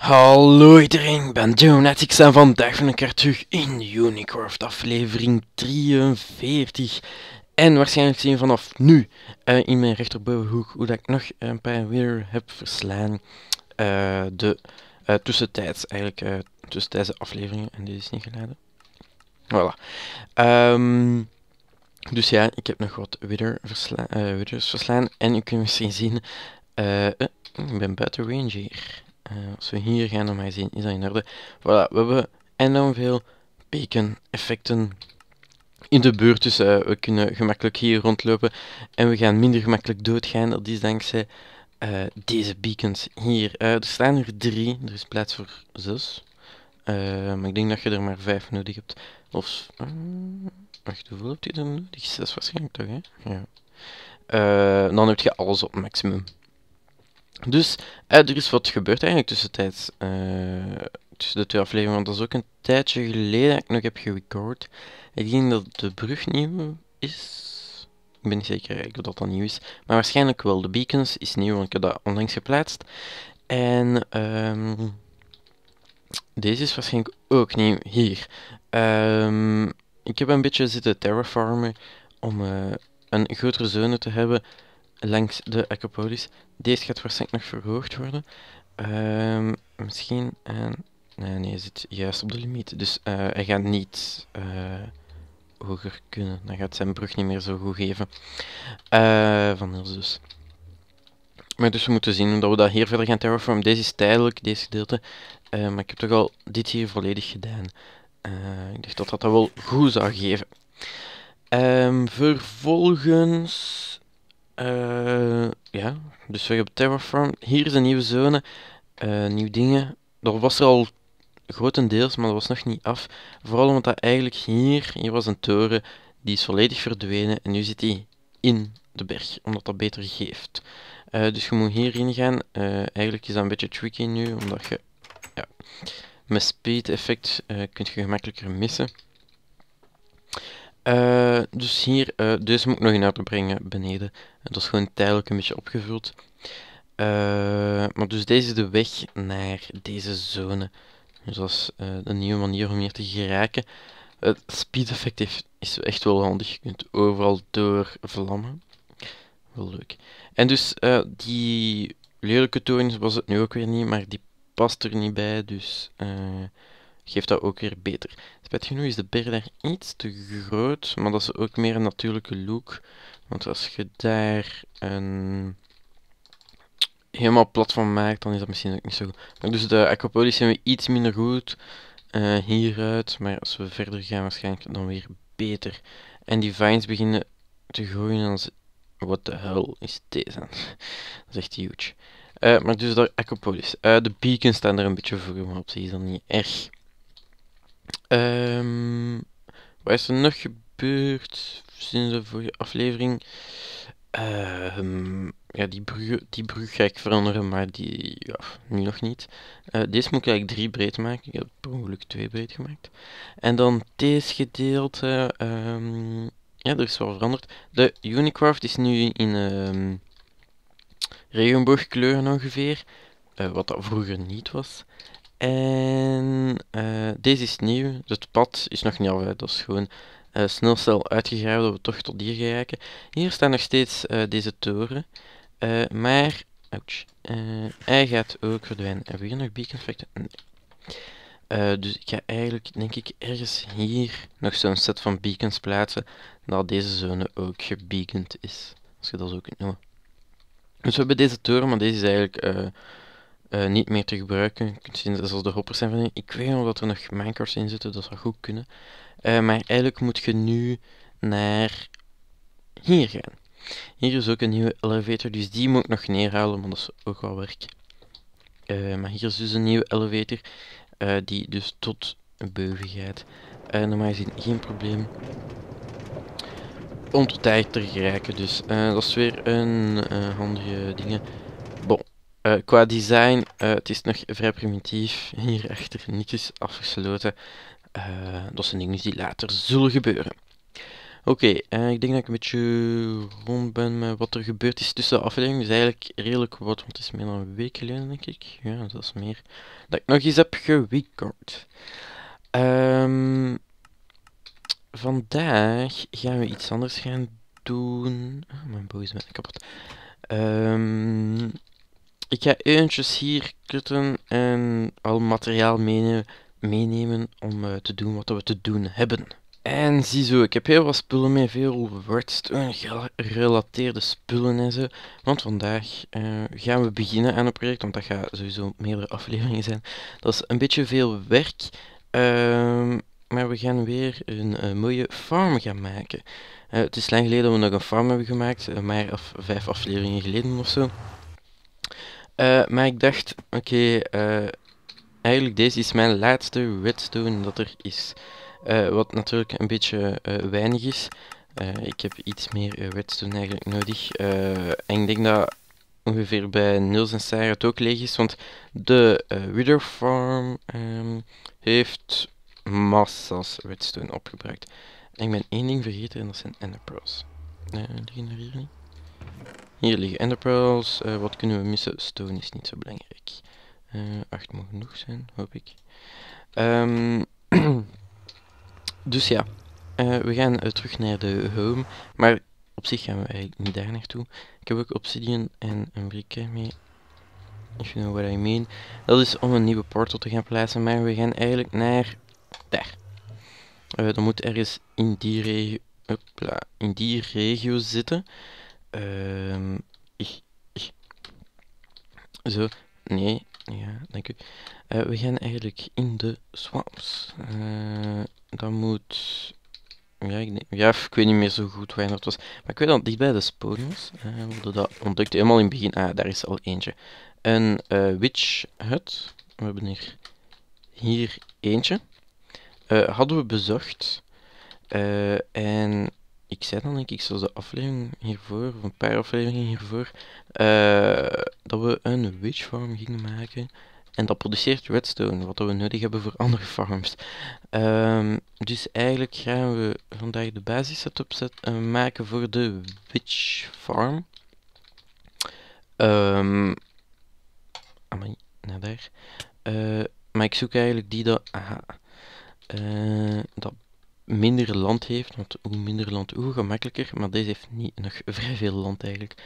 Hallo iedereen, ik ben Jonatix en vandaag ben ik er terug in Unicraft aflevering 43. En waarschijnlijk zien we vanaf nu eh, in mijn rechterbovenhoek hoe dat ik nog een paar weer heb verslaan. Uh, de eh, tussentijds, eigenlijk tussen deze afleveringen en die is niet geladen. Voilà. Um, dus ja, ik heb nog wat wither verslaan, en u kunt misschien zien, ik ben buiten range hier. Eh, als we hier gaan, dan mag zien, is dat in orde. Voilà, we hebben enorm veel beacon-effecten in de buurt. Dus eh, we kunnen gemakkelijk hier rondlopen. En we gaan minder gemakkelijk doodgaan. Dat is dankzij uh, deze beacons hier. er staan er drie. Er is plaats voor zes. maar ik denk dat je er maar vijf nodig hebt. Of... wacht, hoeveel heb je er nodig? Zes waarschijnlijk toch, hè? Ja. dan heb je alles op maximum. Dus eh, er is wat gebeurd eigenlijk tussentijds. Eh, tussen de twee afleveringen, want dat is ook een tijdje geleden dat ik nog heb gerecord. Ik denk dat de brug nieuw is. Ik ben niet zeker Ik of dat dan nieuw is. Maar waarschijnlijk wel. De Beacons is nieuw, want ik heb dat onlangs geplaatst. En ehm, deze is waarschijnlijk ook nieuw hier. Ehm, ik heb een beetje zitten terraformen om eh, een grotere zone te hebben langs de acropolis. Deze gaat waarschijnlijk nog verhoogd worden. Um, misschien. nee, nee, hij zit juist op de limiet. Dus eh, hij gaat niet uh, hoger kunnen. Dan gaat zijn brug niet meer zo goed geven. Eh, van ons dus. Maar dus we moeten zien hoe we dat hier verder gaan terraformen. Deze is tijdelijk, deze gedeelte. maar ik heb toch al dit hier volledig gedaan. ik dacht dat dat, wel goed zou geven. Um, vervolgens uh, ja, dus we op Terraform. Hier is een nieuwe zone, uh, nieuwe dingen. Dat was er al grotendeels, maar dat was nog niet af. Vooral omdat eigenlijk hier, hier was een toren, die is volledig verdwenen en nu zit hij in de berg, omdat dat beter geeft. Eh, dus je moet hierin gaan. eigenlijk is dat een beetje tricky nu, omdat je ja, met speed effect kunt je gemakkelijker missen. Eh, dus hier, uh, deze moet ik nog in orde brengen beneden. Dat is gewoon tijdelijk een beetje opgevuld. Eh, maar dus deze is de weg naar deze zone. Dus dat is een nieuwe manier om hier te geraken. Het speed effect heeft, is echt wel handig. Je kunt overal door vlammen. Wel leuk. En dus die lelijke toren was het nu ook weer niet, maar die past er niet bij. Dus geeft dat ook weer beter. Spijt genoeg is de beer daar iets te groot, maar dat is ook meer een natuurlijke look. Want als je daar een helemaal plat van maakt, dan is dat misschien ook niet zo goed. Maar dus de acropolis zijn we iets minder goed eh, hieruit, maar als we verder gaan waarschijnlijk dan weer beter. En die vines beginnen te groeien als... What the hell is deze? dat is echt huge. Eh, maar dus de Acropolis. Eh, de beacons staan er een beetje voor, maar op zich is dat niet erg. Ehm, wat is er nog gebeurd sinds de vorige aflevering? Ehm, ja, die brug, die brug ga ik veranderen, maar die ja, nu nog niet. Eh, deze moet ik eigenlijk drie breed maken. Ik heb per ongeluk twee breed gemaakt. En dan deze gedeelte. Ehm, ja, er is wel veranderd. De Unicraft is nu in um, regenboogkleuren ongeveer. Eh, wat dat vroeger niet was. En eh, deze is nieuw. Het pad is nog niet af. Dat is gewoon uh, snel snel uitgegraven dat we toch tot hier geraken. Hier staat nog steeds eh, deze toren. maar ouch, hij gaat ook verdwijnen. Hebben we hier nog beacon effecten? Nee. dus ik ga eigenlijk, denk ik, ergens hier nog zo'n set van beacons plaatsen. Dat deze zone ook gebeacond is. Als je dat zo kunt noemen. Dus we hebben deze toren, maar deze is eigenlijk eh, niet meer te gebruiken. Je kunt zien, zoals de hoppers zijn van Ik weet nog dat er nog minecarts in zitten, dat zou goed kunnen. Eh, maar eigenlijk moet je nu naar hier gaan. Hier is ook een nieuwe elevator, dus die moet ik nog neerhalen, want dat is ook wel werk. Eh, maar hier is dus een nieuwe elevator, die dus tot boven gaat. normaal gezien geen probleem om tot tijd te geraken. Dus dat is weer een handige dingen. Bon, eh, qua design, eh, het is nog vrij primitief. Hierachter niks afgesloten. Uh, dat zijn dingen die later zullen gebeuren. Oké, ik denk dat ik een beetje rond ben met wat er gebeurd is tussen de afleveringen. is eigenlijk redelijk wat, want het is meer dan een week geleden, denk ik. Ja, dat is meer dat ik nog eens heb geweekord. Um, ehm, vandaag gaan we iets anders gaan doen. Ah, mijn boog is bijna kapot. Ehm... Ik ga eventjes hier kutten en al materiaal meenemen, meenemen om eh, te doen wat we te doen hebben. En ziezo, ik heb heel wat spullen mee, veel Words. gerelateerde spullen en zo. Want vandaag eh, gaan we beginnen aan een project, want dat gaat sowieso meerdere afleveringen zijn. Dat is een beetje veel werk, ehm, maar we gaan weer een, eh, mooie farm gaan maken. het is lang geleden dat we nog een farm hebben gemaakt, maar of vijf afleveringen geleden of zo. Eh, maar ik dacht, oké, okay, eh, eigenlijk deze is mijn laatste redstone dat er is. Eh, wat natuurlijk een beetje weinig is. ik heb iets meer redstone eigenlijk nodig. en ik denk dat ongeveer bij Nils en Sarah het ook leeg is. Want de Wither Farm ehm, heeft massas redstone opgebruikt. En ik ben één ding vergeten en dat zijn enderpearls. Uh, liggen er hier niet? Hier liggen enderpearls. Eh, wat kunnen we missen? Stone is niet zo belangrijk. Uh, acht moet genoeg zijn, hoop ik. Um, dus ja, eh, we gaan terug naar de home. Maar op zich gaan we eigenlijk niet daar naartoe. Ik heb ook obsidian en een brick mee. If you know what I mean. Dat is om een nieuwe portal te gaan plaatsen. Maar we gaan eigenlijk naar daar. dat moet ergens in die, regio, in die regio zitten. Um, Zo. Nee. Ja, dank u. Eh, we gaan eigenlijk in de swaps Uh, eh, dat moet... Ja ik, ik, weet niet meer zo goed waar dat was. Maar ik weet dat dichtbij de sporen was. Uh, we hadden dat ontdekt helemaal in het begin. Ah, daar is al eentje. Een witch hut. We hebben hier, hier eentje. hadden we bezocht. en ik zei dan denk ik zoals de aflevering hiervoor, of een paar afleveringen hiervoor, eh, dat we een witch farm gingen maken. En dat produceert redstone, wat we nodig hebben voor andere farms. Ehm, dus eigenlijk gaan we vandaag de basis setup set, eh, maken voor de witch farm. Um, amai, naar daar. Uh, maar ik zoek eigenlijk die dat... Aha. dat minder land heeft, want hoe minder land, hoe gemakkelijker. Maar deze heeft niet, nog vrij veel land eigenlijk.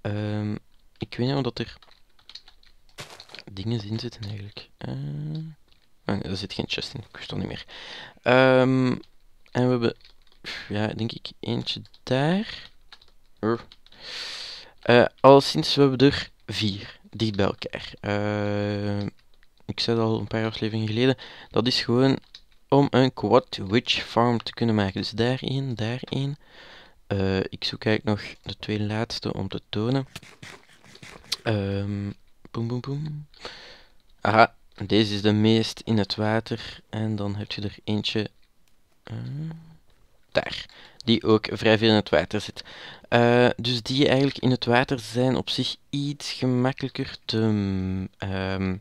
Ehm, ik weet niet of er dingen in zitten eigenlijk. Uh, oh, er zit geen chest in, ik wist het niet meer. Ehm, en we hebben, ja, denk ik eentje daar. Uh, sinds we hebben er vier, dicht bij elkaar. ik zei het al een paar afleveringen geleden, dat is gewoon om een quad witch farm te kunnen maken. Dus daarin, daarin. daar eh, ik zoek eigenlijk nog de twee laatste om te tonen. Um, ehm, boom, boom, boom. Aha, deze is de meest in het water. En dan heb je er eentje... Eh, daar. Die ook vrij veel in het water zit. Uh, dus die eigenlijk in het water zijn op zich iets gemakkelijker te... Um,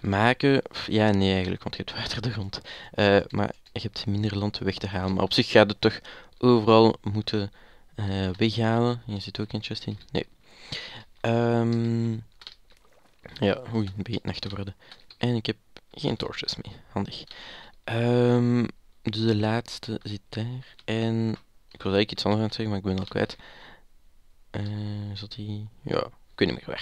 maken. Ja, nee, eigenlijk, want je hebt water de grond. Eh, maar je hebt minder land weg te halen. Maar op zich gaat het toch overal moeten eh, weghalen. Je zit ook in Nee. Ehm, ja, oei, het begint nacht te worden. En ik heb geen torches mee. Handig. Ehm, dus de laatste zit daar. En ik wil eigenlijk iets anders aan het zeggen, maar ik ben al kwijt. Uh, eh, zat die? Ja, kunnen we niet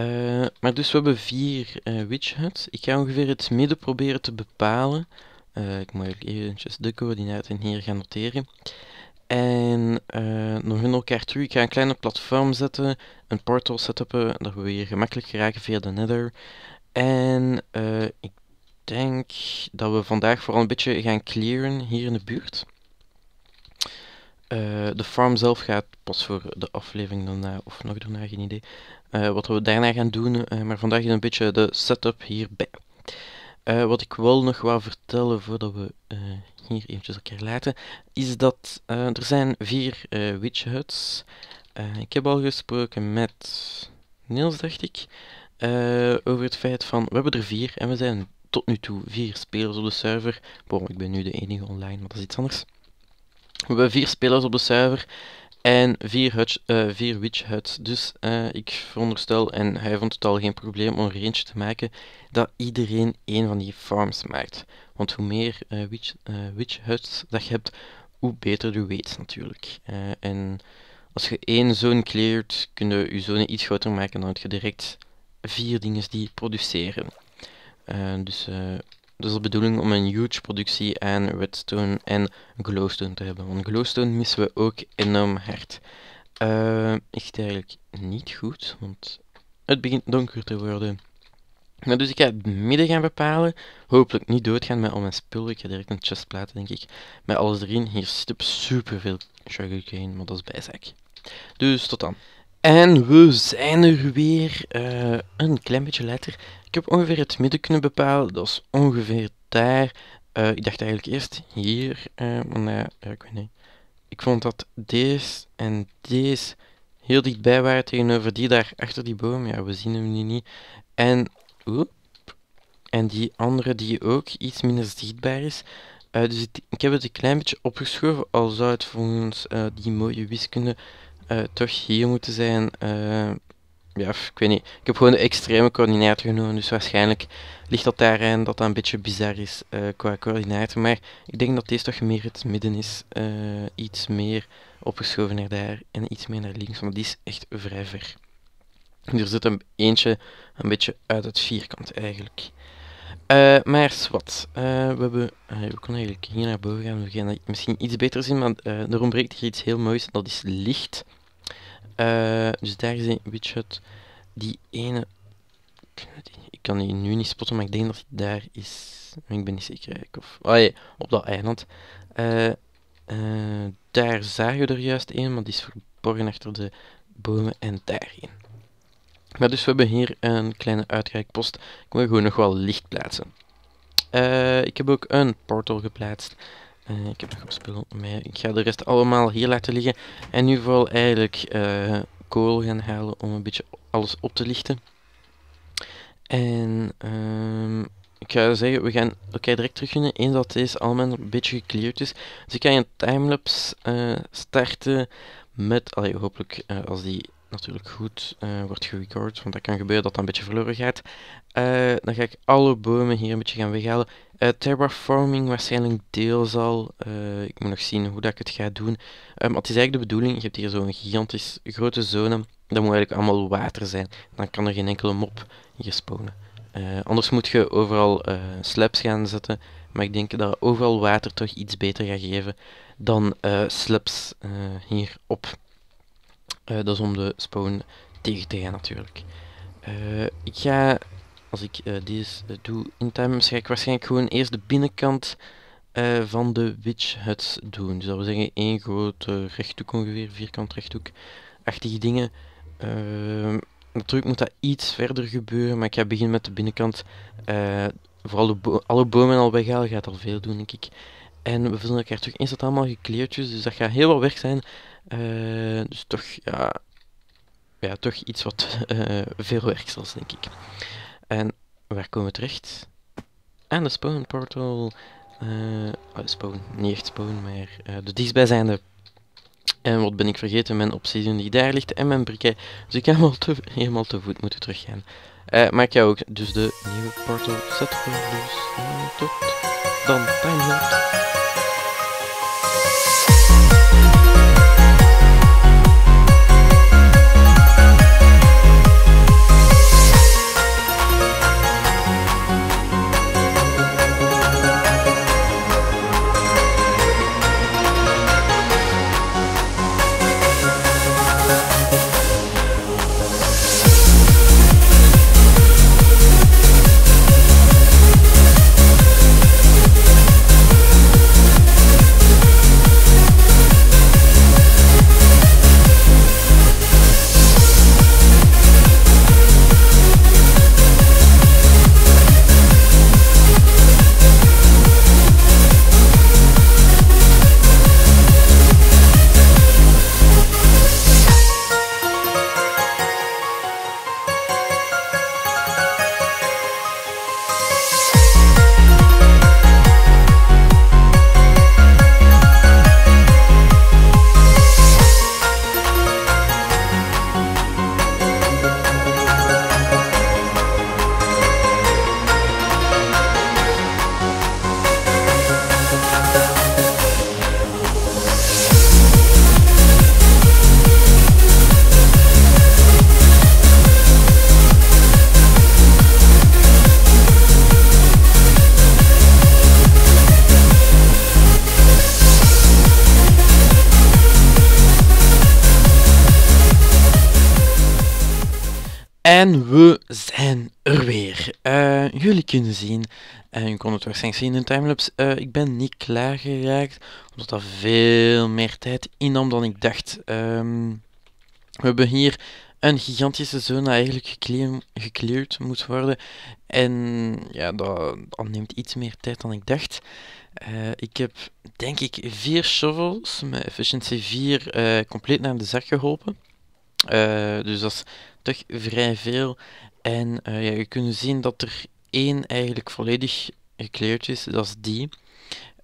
eh, maar dus we hebben vier uh, witch huts. Ik ga ongeveer het midden proberen te bepalen. Eh, ik moet eventjes de coördinaten hier gaan noteren. En nog een elkaar terug. Ik ga een kleine platform zetten, een portal setupen, dat we hier gemakkelijk geraken via de nether. En ik denk dat we vandaag vooral een beetje gaan clearen hier in de buurt. Eh, de farm zelf gaat pas voor de aflevering daarna of nog daarna, geen idee. Eh, wat we daarna gaan doen, eh, maar vandaag is een beetje de setup hierbij. wat ik wel nog wou vertellen voordat we hier eventjes elkaar laten, is dat er zijn vier witch huts. ik heb al gesproken met Niels, dacht ik, over het feit van, we hebben er vier en we zijn tot nu toe vier spelers op de server. ben ik ben nu de enige online, maar dat is iets anders. We hebben vier spelers op de server en vier, eh, vier witch huts. Dus eh, ik veronderstel, en hij vond het al geen probleem om een eentje te maken, dat iedereen één van die farms maakt. Want hoe meer eh, witch, witch huts dat je hebt, hoe beter je weet natuurlijk. en als je één zone cleart, kun je je zone iets groter maken dan dat je direct vier dingen die produceren. dus dus de bedoeling om een huge productie aan Redstone en Glowstone te hebben. Want Glowstone missen we ook enorm hard. Uh, eh, echt eigenlijk niet goed, want het begint donker te worden. Nou, dus ik ga het midden gaan bepalen. Hopelijk niet doodgaan met al mijn spullen. Ik ga direct een chest platen, denk ik. Met alles erin. Hier zit superveel sugarcane, maar dat is bijzaak. Dus tot dan. En we zijn er weer eh, een klein beetje later. Ik heb ongeveer het midden kunnen bepalen, dat is ongeveer daar. Eh, ik dacht eigenlijk eerst hier, eh, maar ja, ik weet niet. Ik vond dat deze en deze heel dichtbij waren tegenover die daar achter die boom. Ja, we zien hem nu niet. En, en die andere die ook iets minder zichtbaar is. dus ik, ik, heb het een klein beetje opgeschoven, al zou het volgens die mooie wiskunde eh, toch hier moeten zijn. Eh, ja, ik weet niet. Ik heb gewoon de extreme coördinaten genomen, dus waarschijnlijk ligt dat daarin dat dat een beetje bizar is eh, qua coördinaten. Maar ik denk dat deze toch meer het midden is. iets meer opgeschoven naar daar en iets meer naar links, want die is echt vrij ver. Er zit een eentje een beetje uit het vierkant eigenlijk. Uh, maar wat, we hebben. Uh, we kunnen eigenlijk hier naar boven gaan. We gaan dat misschien iets beter zien, maar er ontbreekt hier iets heel moois. Dat is licht. Eh, dus daar is een widget. Die ene... Ik kan die nu niet spotten, maar ik denk dat die daar is. Ik ben niet zeker. Of... Oh ja, op dat eiland. Eh, eh, daar zagen we er juist een, maar die is verborgen achter de bomen en daarin. Maar dus we hebben hier een kleine uitkijkpost. Ik wil gewoon nog wel licht plaatsen. ik heb ook een portal geplaatst. Eh, ik heb nog op spullen. mee. Ik ga de rest allemaal hier laten liggen. En nu vooral eigenlijk eh, kool gaan halen om een beetje alles op te lichten. En ehm, ik ga zeggen, we gaan oké direct terugvinden eens dat deze allemaal een beetje gecleared is. Dus ik ga een timelapse eh, starten met, allee, hopelijk als die natuurlijk goed wordt gerecord, want dat kan gebeuren dat dat een beetje verloren gaat. dan ga ik alle bomen hier een beetje gaan weghalen. Uh, terraforming waarschijnlijk deels al. Eh, ik moet nog zien hoe dat ik het ga doen. Uh, ehm, maar het is eigenlijk de bedoeling, je hebt hier zo'n gigantisch grote zone. Dat moet eigenlijk allemaal water zijn. Dan kan er geen enkele mop hier spawnen. Eh, anders moet je overal slabs gaan zetten. Maar ik denk dat overal water toch iets beter gaat geven dan slabs hierop. dat is om de spawn tegen te gaan natuurlijk. ik ga als ik uh, deze eh, doe in time, ga ik waarschijnlijk gewoon eerst de binnenkant eh, van de witch huts doen. Dus dat wil zeggen één grote rechthoek ongeveer, vierkant rechthoek, achtige dingen. Ehm, natuurlijk moet dat iets verder gebeuren, maar ik ga beginnen met de binnenkant. vooral de alle bomen al weghalen gaat al veel doen, denk ik. En we ik elkaar terug eens dat allemaal gekleertjes, dus dat gaat heel wat werk zijn. dus toch, ja, ja, toch iets wat veel werk zijn, denk ik. En waar komen we terecht? Aan de spawn portal. Eh, oh, spawn, niet echt spawn, maar eh, de dichtstbijzijnde. En wat ben ik vergeten? Mijn obsidian die daar ligt en mijn briquet. Dus ik ga helemaal te, te voet moeten teruggaan. Uh, maar ik ga ook dus de nieuwe portal zetten. Dus tot dan. Time En we zijn er weer. Eh, jullie kunnen zien, en uh, kon het waarschijnlijk zien in timelapse, uh, ik ben niet klaargeraakt, omdat dat veel meer tijd innam dan ik dacht. Ehm, we hebben hier een gigantische zone eigenlijk gekleurd moet worden. En ja, dat, neemt iets meer tijd dan ik dacht. Eh, ik heb denk ik vier shovels met efficiency 4 compleet naar de zak geholpen. Eh, dus dat is toch vrij veel. En eh, ja, je kunt zien dat er één eigenlijk volledig gekleerd is, dat is die.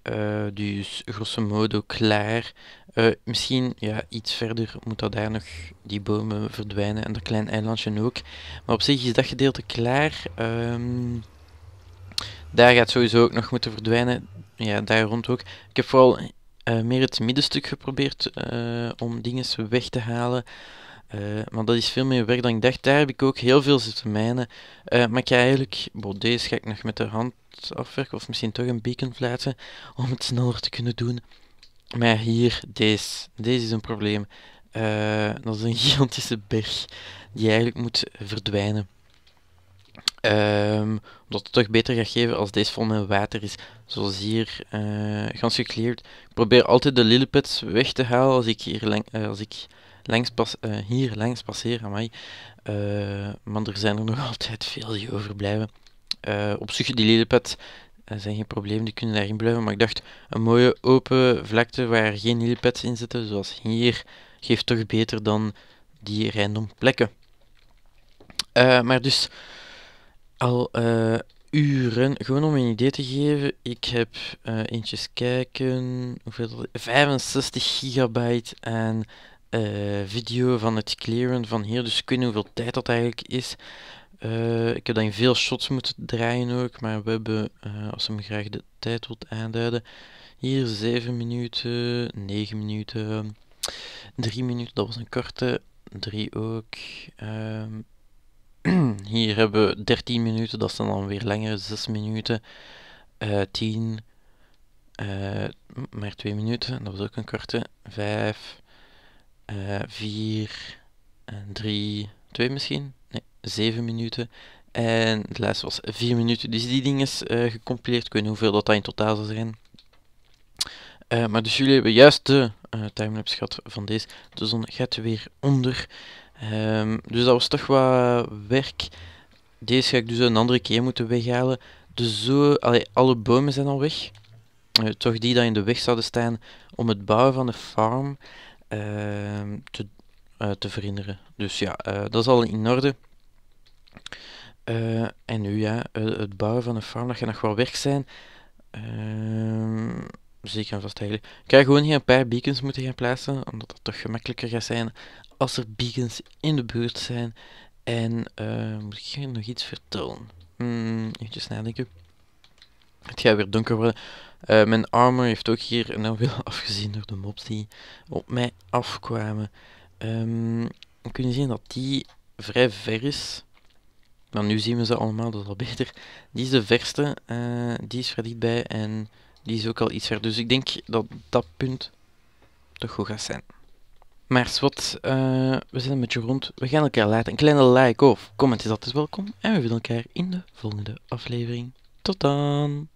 dus dus grosso modo klaar. misschien ja, iets verder moet dat daar nog die bomen verdwijnen en dat klein eilandje ook. Maar op zich is dat gedeelte klaar. Ehm, daar gaat sowieso ook nog moeten verdwijnen. Ja, daar rond ook. Ik heb vooral meer het middenstuk geprobeerd om dingen weg te halen. Eh, maar dat is veel meer werk dan ik dacht. Daar heb ik ook heel veel zitten mijnen. Eh, maar ik ga eigenlijk... boh, deze ga ik nog met de hand afwerken. Of misschien toch een beacon plaatsen. Om het sneller te kunnen doen. Maar hier, deze. Deze is een probleem. Eh, dat is een gigantische berg. Die eigenlijk moet verdwijnen. Ehm, omdat het toch beter gaat geven als deze vol met water is. Zoals hier, uh, eh, gans gekleerd. Ik probeer altijd de lilliputs weg te halen als ik hier, eh, als ik langs pas, eh, hier langs passeer. Amai. maar er zijn er nog altijd veel die overblijven. op zich, die Er zijn geen probleem, die kunnen daarin blijven. Maar ik dacht, een mooie open vlakte waar geen lilliputs in zitten, zoals hier, geeft toch beter dan die random plekken. maar dus al eh, uren. Gewoon om een idee te geven, ik heb uh, eentjes kijken, hoeveel, 65 gigabyte aan eh, video van het clearen van hier. Dus ik weet niet hoeveel tijd dat eigenlijk is. ik heb dan veel shots moeten draaien ook, maar we hebben, als je hem graag de tijd wilt aanduiden, hier 7 minuten, 9 minuten, 3 minuten, dat was een korte, 3 ook. Ehm, Hier hebben we 13 minuten, dat zijn dan weer langer, 6 minuten, uh, 10, uh, maar 2 minuten, dat was ook een korte, 5, uh, 4, 3, 2 misschien, nee, 7 minuten. En de lijst was 4 minuten, dus die ding is eh, gecompileerd. Ik weet niet hoeveel dat, dat in totaal zou zijn. Eh, maar dus jullie hebben juist de eh, timelapse gehad van deze. De zon gaat weer onder. Ehm, dus dat was toch wat werk. Deze ga ik dus een andere keer moeten weghalen. Dus zo, alle bomen zijn al weg. Eh, toch die dat in de weg zouden staan om het bouwen van de farm ehm, te, uh, te verhinderen. Dus ja, eh, dat is al in orde. en nu ja, het bouwen van de farm, dat gaat nog wel werk zijn. Ehm, zeker en vast eigenlijk. Ik ga gewoon hier een paar beacons moeten gaan plaatsen, omdat dat toch gemakkelijker gaat zijn als er beacons in de buurt zijn. En eh, moet ik nog iets vertellen? Hmm, eventjes nadenken. Het gaat weer donker worden. Eh, mijn armor heeft ook hier een nou, veel afgezien door de mobs die op mij afkwamen. Um, ehm, we kunnen zien dat die vrij ver is. Maar nou, nu zien we ze allemaal, dat is al beter. Die is de verste, eh, die is vrij dichtbij en die is ook al iets ver. Dus ik denk dat dat punt toch goed gaat zijn. Maar wat, eh, we zijn een beetje rond. We gaan elkaar laten. Een kleine like of comment is altijd welkom. En we zien elkaar in de volgende aflevering. Tot dan!